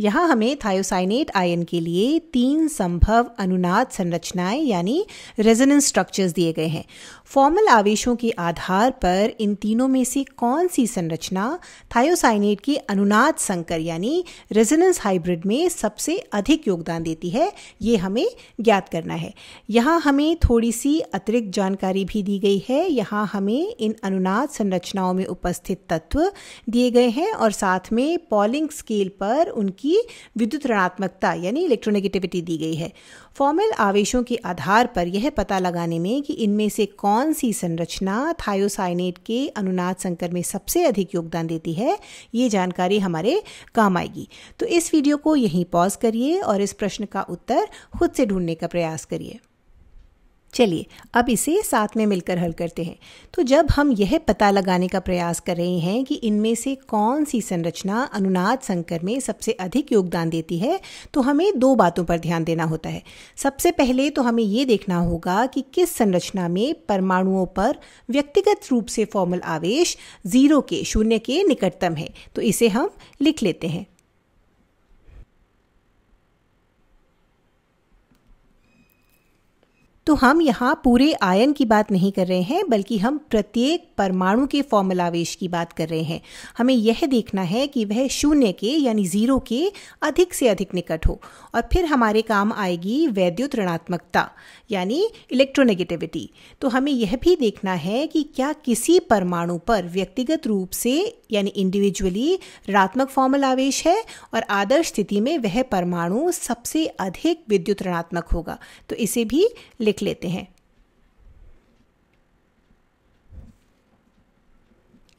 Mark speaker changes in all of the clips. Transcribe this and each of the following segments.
Speaker 1: यहाँ हमें thiocyanate ion के लिए तीन संभव अनुनाद संरचनाएं यानी रेजोनेंस स्ट्रक्चर्स दिए गए हैं फॉर्मल आवेशों के आधार पर इन तीनों में से कौन सी संरचना थायोसाइनेट की अनुनाद संकर यानी रेजोनेंस हाइब्रिड में सबसे अधिक योगदान देती है ये हमें ज्ञात करना है यहाँ हमें थोड़ी सी अतिरिक्त जानकारी भी दी गई है यहाँ हमें इन अनुनाद संरचनाओं में उपस्थित तत्व दिए गए हैं और साथ में पॉलिंग स्केल पर उनकी की विद्युत ऋणात्मकता यानी इलेक्ट्रोनेगेटिविटी दी गई है फॉर्मल आवेशों के आधार पर यह पता लगाने में कि इनमें से कौन सी संरचना थायोसाइनेट के अनुनाद संकर में सबसे अधिक योगदान देती है ये जानकारी हमारे काम आएगी तो इस वीडियो को यहीं पॉज करिए और इस प्रश्न का उत्तर खुद से ढूंढने का प्रयास करिए चलिए अब इसे साथ में मिलकर हल करते हैं तो जब हम यह पता लगाने का प्रयास कर रहे हैं कि इनमें से कौन सी संरचना अनुनाद संकर में सबसे अधिक योगदान देती है तो हमें दो बातों पर ध्यान देना होता है सबसे पहले तो हमें ये देखना होगा कि किस संरचना में परमाणुओं पर व्यक्तिगत रूप से फॉर्मल आवेश जीरो के शून्य के निकटतम है तो इसे हम लिख लेते हैं तो हम यहाँ पूरे आयन की बात नहीं कर रहे हैं बल्कि हम प्रत्येक परमाणु के फॉर्मलावेश की बात कर रहे हैं हमें यह देखना है कि वह शून्य के यानी ज़ीरो के अधिक से अधिक निकट हो और फिर हमारे काम आएगी वैद्युत ऋणात्मकता यानी इलेक्ट्रोनेगेटिविटी तो हमें यह भी देखना है कि क्या किसी परमाणु पर व्यक्तिगत रूप से यानी इंडिविजुअली ऋणात्मक फॉर्मलावेश है और आदर्श स्थिति में वह परमाणु सबसे अधिक विद्युत ऋणात्मक होगा तो इसे भी देख लेते हैं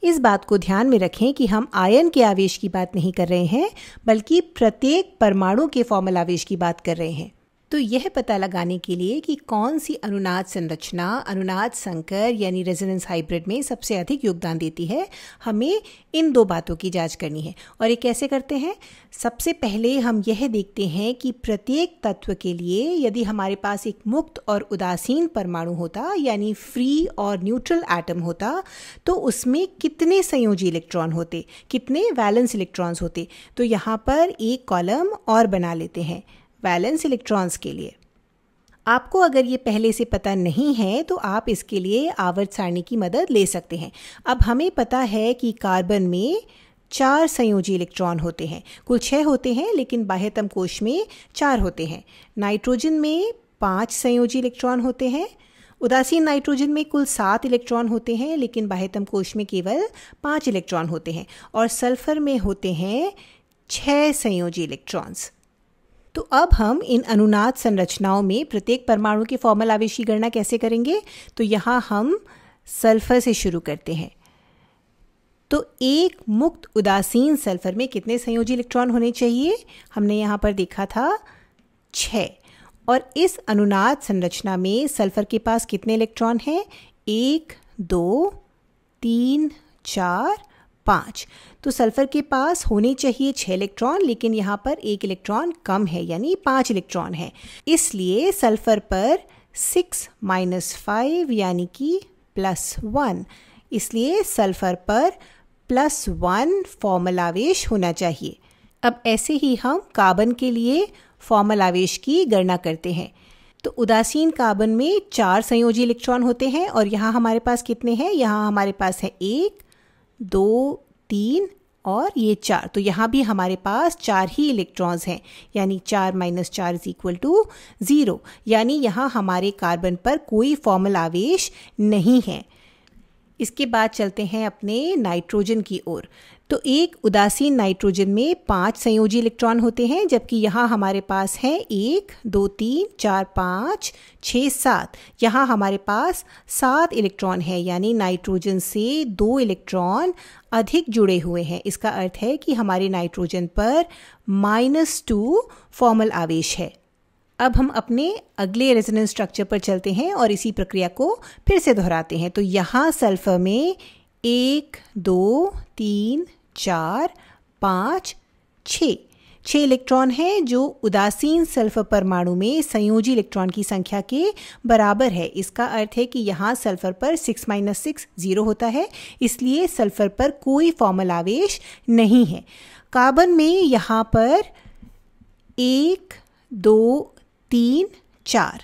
Speaker 1: इस बात को ध्यान में रखें कि हम आयन के आवेश की बात नहीं कर रहे हैं बल्कि प्रत्येक परमाणु के फॉर्मल आवेश की बात कर रहे हैं तो यह पता लगाने के लिए कि कौन सी अनुनाद संरचना अनुनाद संकर यानी रेजोनेंस हाइब्रिड में सबसे अधिक योगदान देती है हमें इन दो बातों की जांच करनी है और ये कैसे करते हैं सबसे पहले हम यह देखते हैं कि प्रत्येक तत्व के लिए यदि हमारे पास एक मुक्त और उदासीन परमाणु होता यानी फ्री और न्यूट्रल एटम होता तो उसमें कितने संयोजी इलेक्ट्रॉन होते कितने वैलेंस इलेक्ट्रॉन्स होते तो यहाँ पर एक कॉलम और बना लेते हैं वैलेंस इलेक्ट्रॉन्स के लिए आपको अगर ये पहले से पता नहीं है तो आप इसके लिए आवर्त सारणी की मदद ले सकते हैं अब हमें पता है कि कार्बन में चार संयोजी इलेक्ट्रॉन होते हैं कुल छः होते हैं लेकिन बाह्यतम कोश में चार होते हैं नाइट्रोजन में पाँच संयोजी इलेक्ट्रॉन होते हैं उदासीन नाइट्रोजन में कुल सात इलेक्ट्रॉन होते हैं लेकिन बाह्यतम कोश में केवल पाँच इलेक्ट्रॉन होते हैं और सल्फर में होते हैं छः संयोजी इलेक्ट्रॉन्स तो अब हम इन अनुनाद संरचनाओं में प्रत्येक परमाणु के फॉर्मल आवेश की गणना कैसे करेंगे तो यहाँ हम सल्फर से शुरू करते हैं तो एक मुक्त उदासीन सल्फर में कितने संयोजी इलेक्ट्रॉन होने चाहिए हमने यहाँ पर देखा था छः और इस अनुनाद संरचना में सल्फर के पास कितने इलेक्ट्रॉन हैं एक दो तीन चार पाँच तो सल्फर के पास होने चाहिए छः इलेक्ट्रॉन लेकिन यहाँ पर एक इलेक्ट्रॉन कम है यानी पाँच इलेक्ट्रॉन है इसलिए सल्फर पर सिक्स माइनस फाइव यानी कि प्लस वन इसलिए सल्फर पर प्लस वन फॉर्मल आवेश होना चाहिए अब ऐसे ही हम कार्बन के लिए फॉर्मल आवेश की गणना करते हैं तो उदासीन कार्बन में चार संयोजी इलेक्ट्रॉन होते हैं और यहाँ हमारे पास कितने हैं यहाँ हमारे पास है एक दो तीन और ये चार तो यहाँ भी हमारे पास चार ही इलेक्ट्रॉन्स हैं यानी चार माइनस चार इज इक्वल टू ज़ीरो यानी यहाँ हमारे कार्बन पर कोई फॉर्मल आवेश नहीं है इसके बाद चलते हैं अपने नाइट्रोजन की ओर तो एक उदासीन नाइट्रोजन में पांच संयोजी इलेक्ट्रॉन होते हैं जबकि यहाँ हमारे पास हैं एक दो तीन चार पाँच छ सात यहाँ हमारे पास सात इलेक्ट्रॉन है यानी नाइट्रोजन से दो इलेक्ट्रॉन अधिक जुड़े हुए हैं इसका अर्थ है कि हमारे नाइट्रोजन पर माइनस टू फॉर्मल आवेश है अब हम अपने अगले रेजोनेंस स्ट्रक्चर पर चलते हैं और इसी प्रक्रिया को फिर से दोहराते हैं तो यहाँ सल्फर में एक दो तीन चार पाँच छ छः इलेक्ट्रॉन हैं जो उदासीन सल्फर परमाणु में संयोजी इलेक्ट्रॉन की संख्या के बराबर है इसका अर्थ है कि यहाँ सल्फर पर सिक्स माइनस सिक्स ज़ीरो होता है इसलिए सल्फर पर कोई फॉर्मल आवेश नहीं है कार्बन में यहाँ पर एक दो तीन चार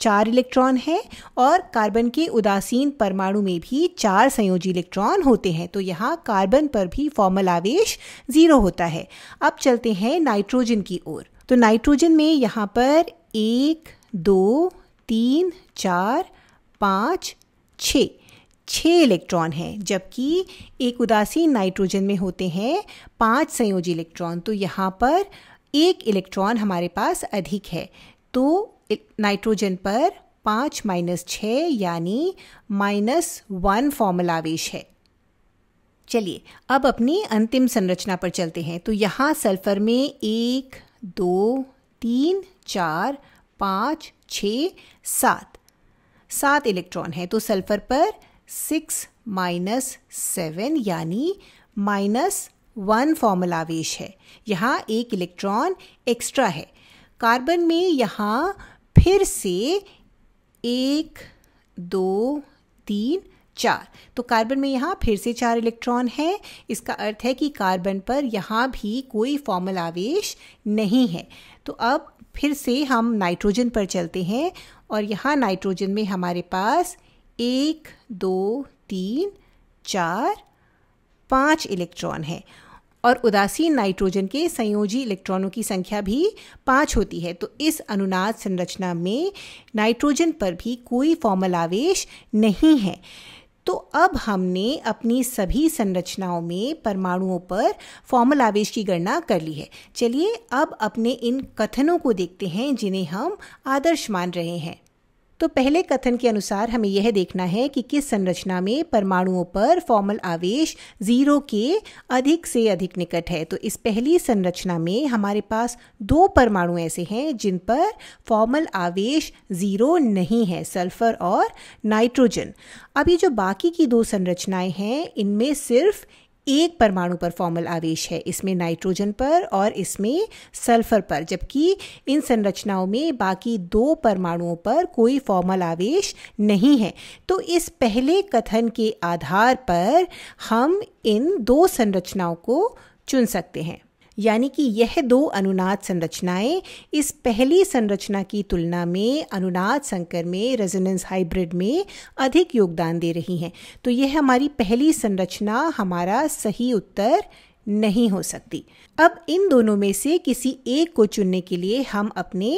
Speaker 1: चार इलेक्ट्रॉन हैं और कार्बन के उदासीन परमाणु में भी चार संयोजी इलेक्ट्रॉन होते हैं तो यहाँ कार्बन पर भी फॉर्मल आवेश ज़ीरो होता है अब चलते हैं नाइट्रोजन की ओर तो नाइट्रोजन में यहाँ पर एक दो तीन चार पाँच छ छः इलेक्ट्रॉन हैं जबकि एक उदासीन नाइट्रोजन में होते हैं पाँच संयोजी इलेक्ट्रॉन तो यहाँ पर एक इलेक्ट्रॉन हमारे पास अधिक है तो नाइट्रोजन पर पाँच माइनस छः यानी माइनस वन फॉर्मलावेश है चलिए अब अपनी अंतिम संरचना पर चलते हैं तो यहाँ सल्फर में एक दो तीन चार पाँच छ सात सात इलेक्ट्रॉन है तो सल्फर पर सिक्स माइनस सेवन यानी माइनस वन फॉर्मलावेश है यहाँ एक इलेक्ट्रॉन एक्स्ट्रा है कार्बन में यहाँ फिर से एक दो तीन चार तो कार्बन में यहाँ फिर से चार इलेक्ट्रॉन है इसका अर्थ है कि कार्बन पर यहाँ भी कोई फॉर्मल आवेश नहीं है तो अब फिर से हम नाइट्रोजन पर चलते हैं और यहाँ नाइट्रोजन में हमारे पास एक दो तीन चार पाँच इलेक्ट्रॉन है और उदासीन नाइट्रोजन के संयोजी इलेक्ट्रॉनों की संख्या भी पाँच होती है तो इस अनुनाद संरचना में नाइट्रोजन पर भी कोई फॉर्मल आवेश नहीं है तो अब हमने अपनी सभी संरचनाओं में परमाणुओं पर फॉर्मल आवेश की गणना कर ली है चलिए अब अपने इन कथनों को देखते हैं जिन्हें हम आदर्श मान रहे हैं तो पहले कथन के अनुसार हमें यह देखना है कि किस संरचना में परमाणुओं पर फॉर्मल आवेश जीरो के अधिक से अधिक निकट है तो इस पहली संरचना में हमारे पास दो परमाणु ऐसे हैं जिन पर फॉर्मल आवेश जीरो नहीं है सल्फर और नाइट्रोजन अभी जो बाकी की दो संरचनाएं हैं इनमें सिर्फ एक परमाणु पर फॉर्मल आवेश है इसमें नाइट्रोजन पर और इसमें सल्फर पर जबकि इन संरचनाओं में बाकी दो परमाणुओं पर कोई फॉर्मल आवेश नहीं है तो इस पहले कथन के आधार पर हम इन दो संरचनाओं को चुन सकते हैं यानी कि यह दो अनुनाद संरचनाएं इस पहली संरचना की तुलना में अनुनाद संकर में रेजोनेंस हाइब्रिड में अधिक योगदान दे रही हैं तो यह हमारी पहली संरचना हमारा सही उत्तर नहीं हो सकती अब इन दोनों में से किसी एक को चुनने के लिए हम अपने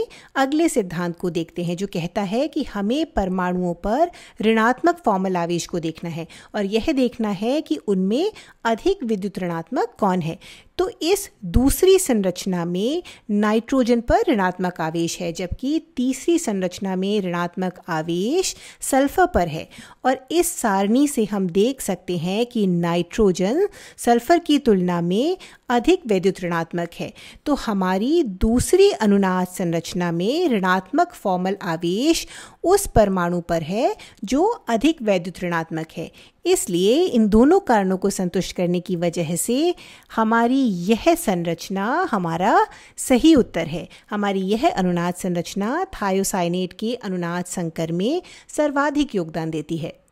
Speaker 1: अगले सिद्धांत को देखते हैं जो कहता है कि हमें परमाणुओं पर ऋणात्मक फॉर्मल आवेश को देखना है और यह देखना है कि उनमें अधिक विद्युत ऋणात्मक कौन है तो इस दूसरी संरचना में नाइट्रोजन पर ऋणात्मक आवेश है जबकि तीसरी संरचना में ऋणात्मक आवेश सल्फर पर है और इस सारणी से हम देख सकते हैं कि नाइट्रोजन सल्फर की तुलना में अधिक वैद्युत ऋणात्मक है तो हमारी दूसरी अनुनाद संरचना में ऋणात्मक फॉर्मल आवेश उस परमाणु पर है जो अधिक वैद्युत ऋणात्मक है इसलिए इन दोनों कारणों को संतुष्ट करने की वजह से हमारी यह संरचना हमारा सही उत्तर है हमारी यह अनुनाद संरचना थायोसाइनेट के अनुनाद संकर में सर्वाधिक योगदान देती है